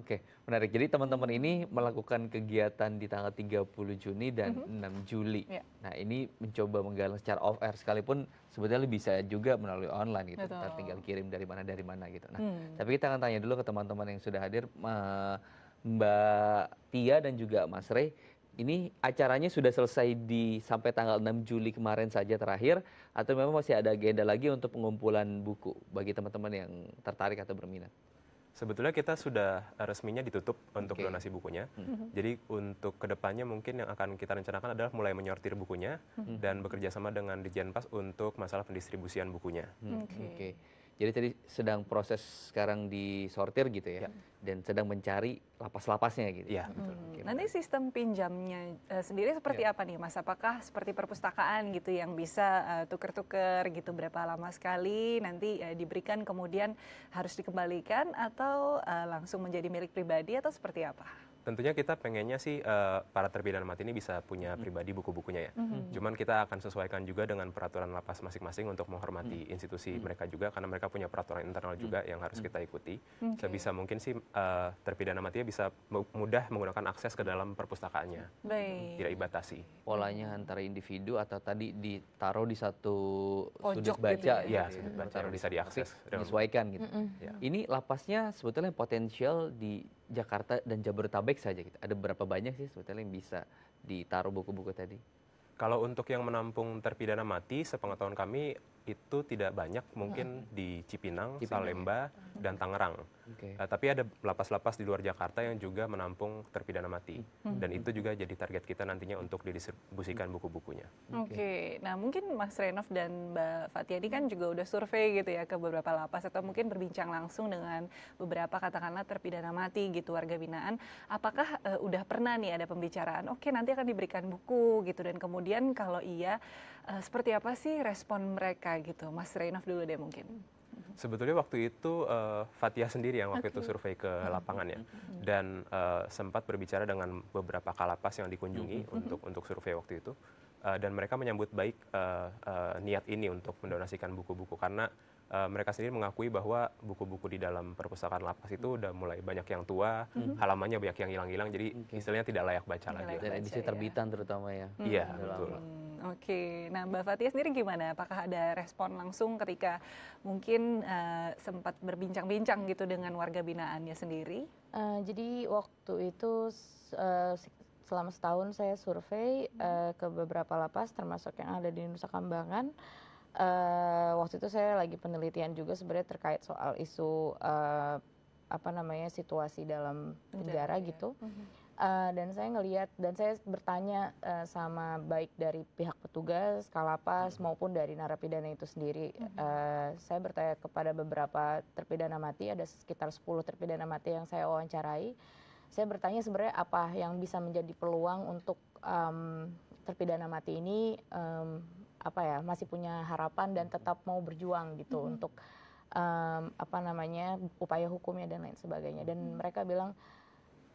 Oke, menarik. Jadi teman-teman ini melakukan kegiatan di tanggal 30 Juni dan mm -hmm. 6 Juli. Yeah. Nah, ini mencoba menggalang secara off air sekalipun sebetulnya bisa juga melalui online gitu. Betul. tinggal kirim dari mana dari mana gitu. Nah, mm. tapi kita akan tanya dulu ke teman-teman yang sudah hadir eh, Mbak Tia dan juga Mas Rey ini acaranya sudah selesai di sampai tanggal 6 Juli kemarin saja terakhir atau memang masih ada agenda lagi untuk pengumpulan buku bagi teman-teman yang tertarik atau berminat? Sebetulnya kita sudah eh, resminya ditutup untuk okay. donasi bukunya. Mm-hmm. Jadi untuk kedepannya mungkin yang akan kita rencanakan adalah mulai menyortir bukunya mm-hmm. dan bekerja sama dengan Dijenpas untuk masalah pendistribusian bukunya. Hmm. Oke. Okay. okay. Jadi tadi sedang proses sekarang disortir gitu ya, ya. dan sedang mencari lapas-lapasnya gitu. Ya, betul. Hmm. Okay, Nanti sistem pinjamnya uh, sendiri seperti ya. apa nih, Mas? Apakah seperti perpustakaan gitu yang bisa uh, tuker-tuker gitu berapa lama sekali nanti uh, diberikan kemudian harus dikembalikan atau uh, langsung menjadi milik pribadi atau seperti apa? tentunya kita pengennya sih uh, para terpidana mati ini bisa punya mm-hmm. pribadi buku-bukunya ya. Mm-hmm. mm-hmm. Cuman kita akan sesuaikan juga dengan peraturan lapas masing-masing untuk menghormati mm-hmm. institusi mm-hmm. mereka juga karena mereka punya peraturan internal mm-hmm. juga mm-hmm. yang harus kita ikuti. Okay. Sebisa mungkin sih uh, terpidana matinya bisa mudah menggunakan akses ke dalam perpustakaannya. Baik. Tidak dibatasi. Polanya antara individu atau tadi ditaruh di satu Ojok sudut gitu baca ya. Gitu iya, ya sudut baca bisa diakses. Disesuaikan gitu. Mm-hmm. Ya. Ini lapasnya sebetulnya potensial di Jakarta dan Jabodetabek saja gitu. Ada berapa banyak sih sebetulnya yang bisa ditaruh buku-buku tadi? Kalau untuk yang menampung terpidana mati, sepengetahuan kami itu tidak banyak mungkin di Cipinang, Cipinang Salemba dan Tangerang. Okay. Uh, eh, tapi ada lapas-lapas di luar Jakarta yang juga menampung terpidana mati hmm. dan itu juga jadi target kita nantinya untuk didistribusikan buku-bukunya. Oke, okay. nah mungkin Mas Renov dan Mbak Fatia ini kan juga udah survei gitu ya ke beberapa lapas atau mungkin berbincang langsung dengan beberapa katakanlah terpidana mati gitu warga binaan. Apakah uh, udah pernah nih ada pembicaraan? Oke, okay, nanti akan diberikan buku gitu dan kemudian kalau iya uh, seperti apa sih respon mereka gitu? Mas Reynaf dulu deh mungkin. Sebetulnya waktu itu uh, eh, Fatia sendiri yang waktu okay. itu survei ke hmm. lapangan ya, hmm. hmm. dan uh, sempat berbicara dengan beberapa kalapas yang dikunjungi untuk untuk survei waktu itu, uh, dan mereka menyambut baik uh, uh, niat ini untuk mendonasikan buku-buku karena uh, mereka sendiri mengakui bahwa buku-buku di dalam perpustakaan lapas itu udah mulai banyak yang tua, mm-hmm. halamannya banyak yang hilang-hilang, jadi okay. istilahnya tidak layak baca tidak lagi. Layak baca, dan edisi ya. terbitan ya. terutama ya. Iya, mm-hmm. betul. Mm-hmm. Oke, nah Mbak Fatia sendiri gimana? Apakah ada respon langsung ketika mungkin uh, sempat berbincang-bincang gitu dengan warga binaannya sendiri? Uh, jadi waktu itu uh, selama setahun saya survei uh, ke beberapa lapas, termasuk yang ada di Nusa Kambangan. Uh, waktu itu saya lagi penelitian juga sebenarnya terkait soal isu uh, apa namanya situasi dalam penjara, ya. gitu. Ya. Uh -huh. Eh, dan saya ngelihat dan saya bertanya uh, sama baik dari pihak petugas kalapas -hmm. maupun dari narapidana itu sendiri -hmm. uh, saya bertanya kepada beberapa terpidana mati ada sekitar 10 terpidana mati yang saya wawancarai saya bertanya sebenarnya apa yang bisa menjadi peluang untuk um, terpidana mati ini um, apa ya masih punya harapan dan tetap mau berjuang gitu -hmm. untuk um, apa namanya upaya hukumnya dan lain sebagainya dan -hmm. mereka bilang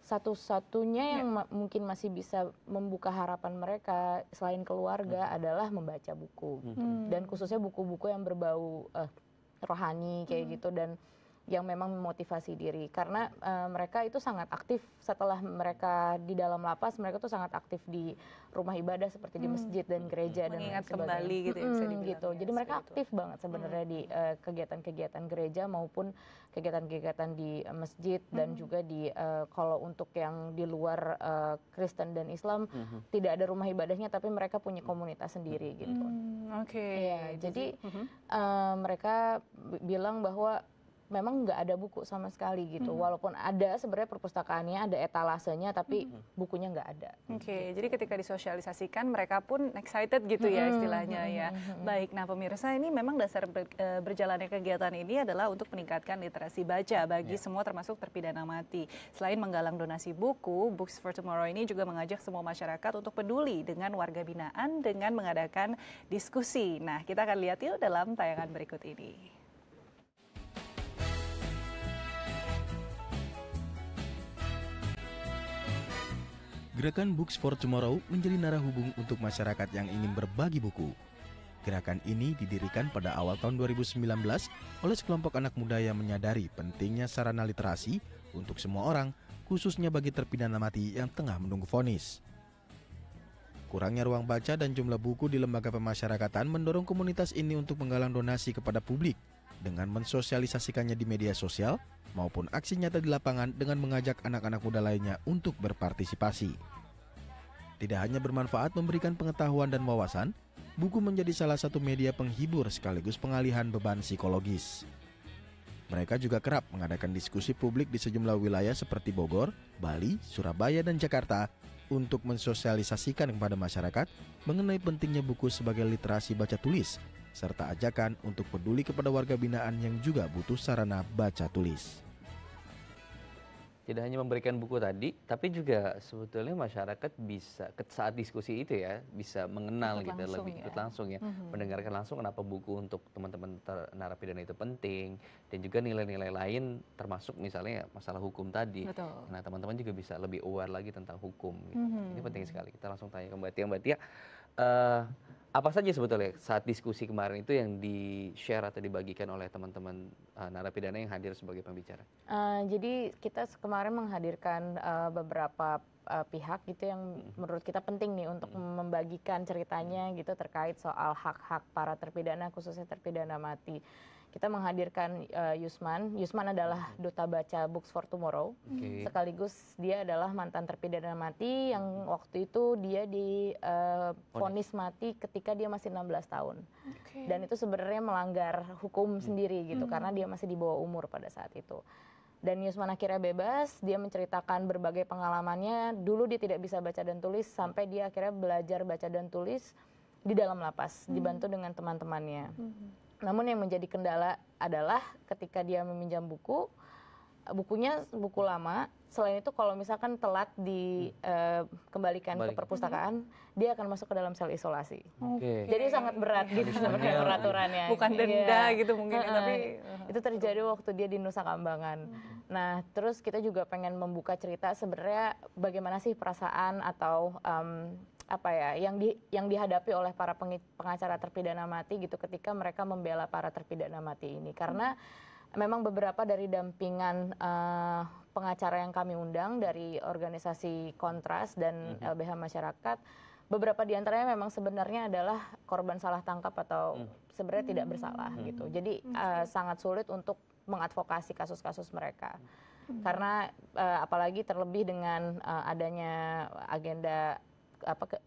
satu-satunya yang ya. ma mungkin masih bisa membuka harapan mereka selain keluarga hmm. adalah membaca buku hmm. dan khususnya buku-buku yang berbau uh, rohani kayak hmm. gitu dan yang memang memotivasi diri karena uh, mereka itu sangat aktif setelah mereka di dalam lapas mereka tuh sangat aktif di rumah ibadah seperti di hmm. masjid dan gereja hmm. dan Mengingat kembali gitu ya, bisa gitu ya, jadi mereka aktif itu. banget sebenarnya hmm. di eh, kegiatan-kegiatan gereja maupun kegiatan-kegiatan di uh, masjid hmm. dan juga di uh, kalau untuk yang di luar uh, Kristen dan Islam hmm. tidak ada rumah ibadahnya tapi mereka punya hmm. komunitas sendiri gitu hmm. oke okay. ya jadi hmm. uh, mereka bilang bahwa memang nggak ada buku sama sekali gitu. Mm -hmm. Walaupun ada sebenarnya perpustakaannya, ada etalasenya, tapi mm -hmm. bukunya nggak ada. Oke, okay, gitu. jadi ketika disosialisasikan mereka pun excited gitu ya hmm. istilahnya mm -hmm. ya. Hmm. Hmm. Baik, nah pemirsa ini memang dasar ber, e, berjalannya kegiatan ini adalah untuk meningkatkan literasi baca bagi yeah. semua termasuk terpidana mati. Selain menggalang donasi buku, Books for Tomorrow ini juga mengajak semua masyarakat untuk peduli dengan warga binaan dengan mengadakan diskusi. Nah, kita akan lihat yuk dalam tayangan berikut ini. Gerakan Books for Tomorrow menjadi narah hubung untuk masyarakat yang ingin berbagi buku. Gerakan ini didirikan pada awal tahun 2019 oleh sekelompok anak muda yang menyadari pentingnya sarana literasi untuk semua orang, khususnya bagi terpidana mati yang tengah menunggu vonis. Kurangnya ruang baca dan jumlah buku di lembaga pemasyarakatan mendorong komunitas ini untuk menggalang donasi kepada publik – dengan mensosialisasikannya di media sosial maupun aksi nyata di lapangan dengan mengajak anak-anak muda lainnya untuk berpartisipasi. Tidak hanya bermanfaat memberikan pengetahuan dan wawasan, buku menjadi salah satu media penghibur sekaligus pengalihan beban psikologis. Mereka juga kerap mengadakan diskusi publik di sejumlah wilayah seperti Bogor, Bali, Surabaya, dan Jakarta untuk mensosialisasikan kepada masyarakat mengenai pentingnya buku sebagai literasi baca tulis serta ajakan untuk peduli kepada warga binaan yang juga butuh sarana baca tulis. Tidak hanya memberikan buku tadi, tapi juga sebetulnya masyarakat bisa saat diskusi itu ya bisa mengenal ikut gitu lebih ikut ya. langsung ya, mm-hmm. mendengarkan langsung kenapa buku untuk teman-teman narapidana itu penting dan juga nilai-nilai lain termasuk misalnya masalah hukum tadi. Betul. Nah teman-teman juga bisa lebih aware lagi tentang hukum. Gitu. Mm-hmm. Ini penting sekali. Kita langsung tanya ke Mbak Tia. Mbak Tia, uh, apa saja sebetulnya saat diskusi kemarin itu yang di share atau dibagikan oleh teman-teman uh, narapidana yang hadir sebagai pembicara? Uh, jadi kita kemarin menghadirkan uh, beberapa uh, pihak gitu yang mm-hmm. menurut kita penting nih untuk hmm. membagikan ceritanya mm-hmm. gitu terkait soal hak-hak para terpidana khususnya terpidana mati kita menghadirkan uh, Yusman. Yusman adalah mm-hmm. duta baca Books for Tomorrow. Okay. Sekaligus dia adalah mantan terpidana mati yang waktu itu dia di uh, vonis mati ketika ketika dia masih 16 tahun. Okay. Dan itu sebenarnya melanggar hukum hmm. sendiri gitu hmm. karena dia masih di bawah umur pada saat itu. Dan Yusman akhirnya bebas, dia menceritakan berbagai pengalamannya. Dulu dia tidak bisa baca dan tulis sampai dia akhirnya belajar baca dan tulis di dalam lapas, hmm. dibantu dengan teman-temannya. Hmm. Namun yang menjadi kendala adalah ketika dia meminjam buku, bukunya buku lama. Selain itu kalau misalkan telat dikembalikan hmm. eh, ke perpustakaan, hmm. dia akan masuk ke dalam sel isolasi. Jadi sangat berat gitu sebenarnya peraturannya. Bukan iya. denda gitu mungkin, uh tapi itu eh, terjadi waktu dia di Nusa Kambangan. Hmm. Nah, terus kita juga pengen membuka cerita sebenarnya bagaimana sih perasaan atau apa ya yang di yang dihadapi oleh para pengacara terpidana mati gitu ketika mereka membela para terpidana mati ini karena memang beberapa dari dampingan eh, pengacara yang kami undang dari organisasi Kontras dan mhm. LBH Masyarakat, beberapa di antaranya memang sebenarnya adalah korban salah tangkap atau mhm. sebenarnya tidak bersalah mhm. gitu. Jadi eh, sangat sulit untuk mengadvokasi kasus-kasus mereka. Karena eh, apalagi terlebih dengan adanya agenda apa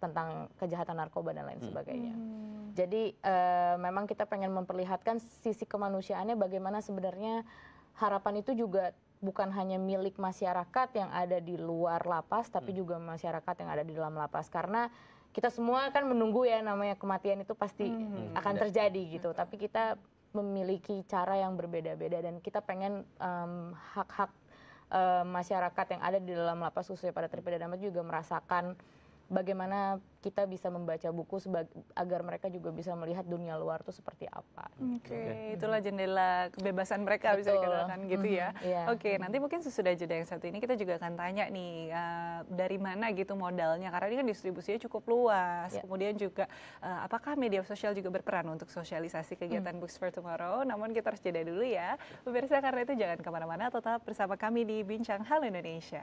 tentang kejahatan narkoba dan lain hmm. sebagainya. Hmm. Jadi uh, memang kita pengen memperlihatkan sisi kemanusiaannya bagaimana sebenarnya harapan itu juga bukan hanya milik masyarakat yang ada di luar lapas tapi hmm. juga masyarakat yang ada di dalam lapas karena kita semua kan menunggu ya namanya kematian itu pasti hmm. hmm. akan terjadi gitu hmm. tapi kita memiliki cara yang berbeda-beda dan kita pengen hak-hak um, uh, masyarakat yang ada di dalam lapas khususnya pada terpidana mati juga merasakan bagaimana kita bisa membaca buku agar mereka juga bisa melihat dunia luar itu seperti apa. Oke, okay. itulah jendela kebebasan mereka Betul. bisa dikatakan gitu ya. Yeah. Oke, okay, nanti mungkin sesudah jeda yang satu ini kita juga akan tanya nih uh, dari mana gitu modalnya karena ini kan distribusinya cukup luas. Yeah. Kemudian juga uh, apakah media sosial juga berperan untuk sosialisasi kegiatan mm. Books for Tomorrow? Namun kita harus jeda dulu ya. Pemirsa karena itu jangan kemana-mana, tetap bersama kami di Bincang Hal Indonesia.